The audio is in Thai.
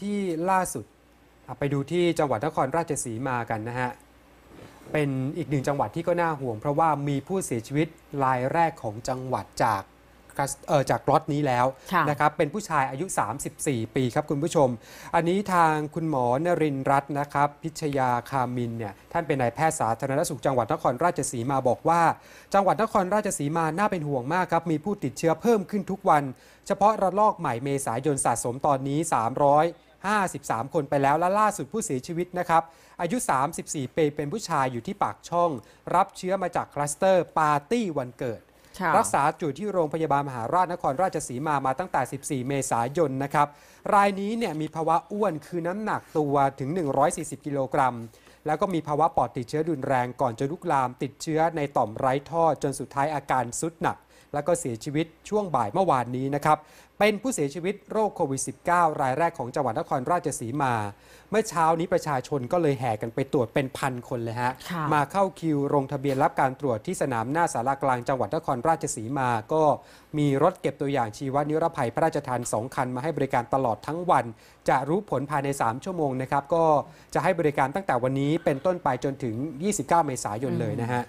ที่ล่าสุดไปดูที่จังหวัดนครราชสีมากันนะฮะ เป็นอีกหนึ่งจังหวัดที่ก็น่าห่วง เพราะว่ามีผู้เสียชีวิตรายแรกของจังหวัดจากจากล็อตนี้แล้วนะครับเป็นผู้ชายอายุ 34 ปีครับคุณผู้ชม อันนี้ทางคุณหมอนรินรัตน์นะครับพิชยาคามินเนี่ยท่านเป็นนายแพทย์สาธารณสุขจังหวัดนครราชสีมาบอกว่า จังหวัดนครราชสีมาน่าเป็นห่วงมากครับ มีผู้ติดเชื้อเพิ่มขึ้นทุกวัน เฉพาะระลอกใหม่เมษายนสะสมตอนนี้300 53 คนไปแล้วและล่าสุดผู้เสียชีวิตนะครับอายุ 34 ปีเป็นผู้ชายอยู่ที่ปากช่องรับเชื้อมาจากคลัสเตอร์ปาร์ตี้วันเกิดรักษาจุดที่โรงพยาบาลมหาราชนครราชสีมามาตั้งแต่ 14 เมษายนนะครับรายนี้เนี่ยมีภาวะอ้วนคือน้ำหนักตัวถึง 140 กิโลกรัม แล้วก็มีภาวะปอดติดเชื้อดุนแรงก่อนจะลุกลาม ติดเชื้อในต่อมไร้ท่อจนสุดท้ายอาการสุดหนักแล้วก็เสียชีวิตช่วงบ่ายเมื่อวานนี้นะครับเป็นผู้เสียชีวิตโรคโควิด -19 รายแรกของจังหวัดนครราชสีมา เมื่อเช้านี้ประชาชนก็เลยแห่กันไปตรวจเป็นพันคนเลยฮะ มาเข้าคิวลงทะเบียนรับการตรวจที่สนามหน้าสารากลางจังหวัดนครราชสีมา ก็มีรถเก็บตัวอย่างชีวนิรภัยพระราชทานสองคัน มาให้บริการตลอดทั้งวัน จะรู้ผลภายใน3ชั่วโมงนะครับก็จะให้บริการตั้งแต่วันนี้เป็นต้นไปจนถึง 29เมษายนเลยนะฮะ